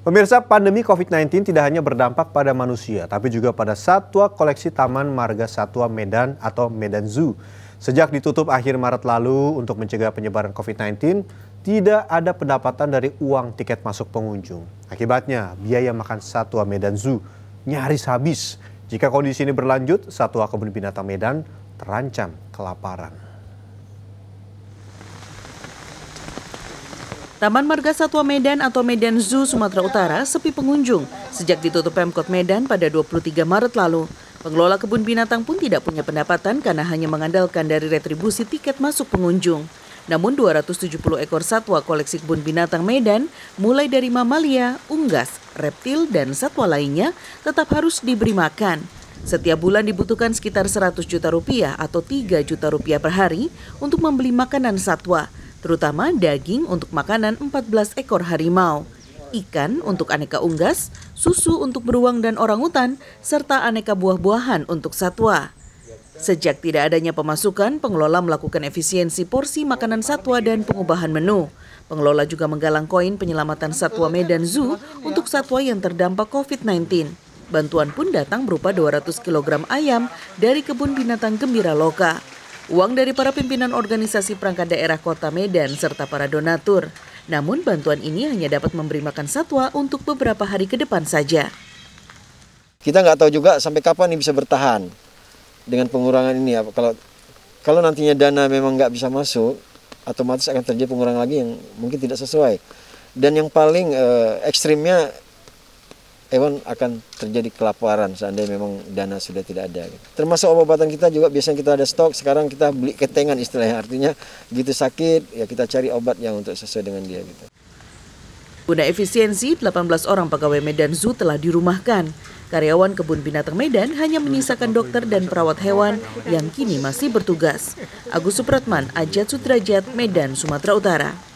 Pemirsa, pandemi COVID-19 tidak hanya berdampak pada manusia, tapi juga pada satwa koleksi Taman Marga Satwa Medan atau Medan Zoo. Sejak ditutup akhir Maret lalu untuk mencegah penyebaran COVID-19, tidak ada pendapatan dari uang tiket masuk pengunjung. Akibatnya, biaya makan satwa Medan Zoo nyaris habis. Jika kondisi ini berlanjut, satwa kebun binatang Medan terancam kelaparan. Taman Marga Satwa Medan atau Medan Zoo Sumatera Utara sepi pengunjung sejak ditutup Pemkot Medan pada 23 Maret lalu. Pengelola kebun binatang pun tidak punya pendapatan karena hanya mengandalkan dari retribusi tiket masuk pengunjung. Namun 270 ekor satwa koleksi kebun binatang Medan, mulai dari mamalia, unggas, reptil, dan satwa lainnya tetap harus diberi makan. Setiap bulan dibutuhkan sekitar 100 juta rupiah atau 3 juta rupiah per hari untuk membeli makanan satwa terutama daging untuk makanan 14 ekor harimau, ikan untuk aneka unggas, susu untuk beruang dan orangutan, serta aneka buah-buahan untuk satwa. Sejak tidak adanya pemasukan, pengelola melakukan efisiensi porsi makanan satwa dan pengubahan menu. Pengelola juga menggalang koin penyelamatan satwa Medan Zoo untuk satwa yang terdampak COVID-19. Bantuan pun datang berupa 200 kg ayam dari kebun binatang Gembira Loka. Uang dari para pimpinan organisasi perangkat daerah kota Medan serta para donatur. Namun bantuan ini hanya dapat memberi makan satwa untuk beberapa hari ke depan saja. Kita nggak tahu juga sampai kapan ini bisa bertahan dengan pengurangan ini ya. Kalau kalau nantinya dana memang nggak bisa masuk, otomatis akan terjadi pengurangan lagi yang mungkin tidak sesuai. Dan yang paling eh, ekstrimnya Ewan akan terjadi kelaparan seandainya memang dana sudah tidak ada. Gitu. Termasuk obat-obatan kita juga biasanya kita ada stok, sekarang kita beli ketengan istilahnya. Artinya gitu sakit ya kita cari obat yang untuk sesuai dengan dia gitu. Guna efisiensi, 18 orang pegawai Medan Zoo telah dirumahkan. Karyawan kebun binatang Medan hanya menyisakan dokter dan perawat hewan yang kini masih bertugas. Agus Supratman, Ajat Sudrajat, Medan, Sumatera Utara.